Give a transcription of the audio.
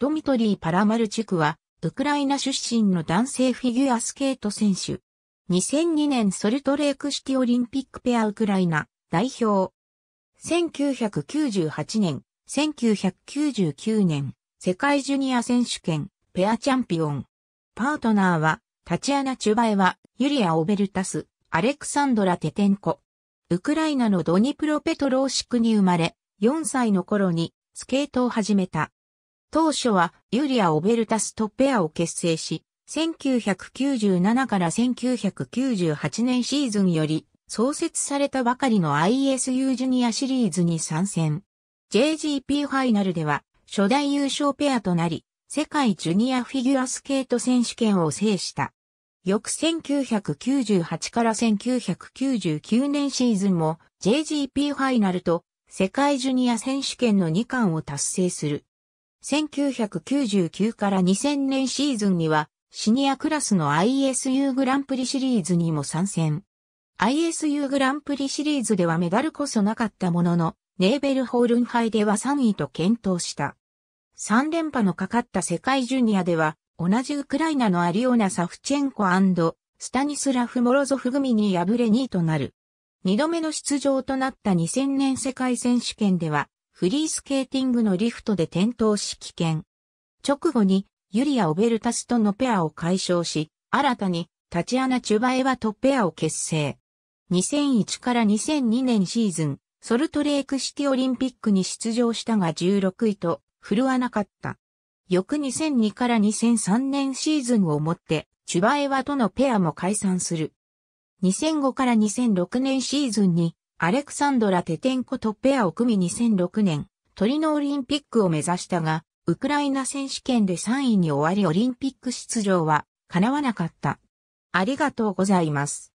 ドミトリー・パラマルチュクは、ウクライナ出身の男性フィギュアスケート選手。2002年ソルトレークシティオリンピックペアウクライナ代表。1998年、1999年、世界ジュニア選手権、ペアチャンピオン。パートナーは、タチアナ・チュバエワ、ユリア・オベルタス、アレクサンドラ・テテンコ。ウクライナのドニプロペトローシクに生まれ、4歳の頃にスケートを始めた。当初はユリア・オベルタスとペアを結成し、1997から1998年シーズンより創設されたばかりの ISU ジュニアシリーズに参戦。JGP ファイナルでは初代優勝ペアとなり、世界ジュニアフィギュアスケート選手権を制した。翌1998から1999年シーズンも JGP ファイナルと世界ジュニア選手権の2冠を達成する。1999から2000年シーズンには、シニアクラスの ISU グランプリシリーズにも参戦。ISU グランプリシリーズではメダルこそなかったものの、ネーベルホールン杯では3位と検討した。3連覇のかかった世界ジュニアでは、同じウクライナのアリオナ・サフチェンコスタニスラフ・モロゾフ組に敗れ2位となる。2度目の出場となった2000年世界選手権では、フリースケーティングのリフトで転倒し危険。直後に、ユリア・オベルタスとのペアを解消し、新たに、タチアナ・チュバエワとペアを結成。2001から2002年シーズン、ソルトレークシティオリンピックに出場したが16位と、振るわなかった。翌2002から2003年シーズンをもって、チュバエワとのペアも解散する。2005から2006年シーズンにアレクサンドラ・テテンコとペアを組み2006年、トリノオリンピックを目指したが、ウクライナ選手権で3位に終わりオリンピック出場は叶わなかった。ありがとうございます。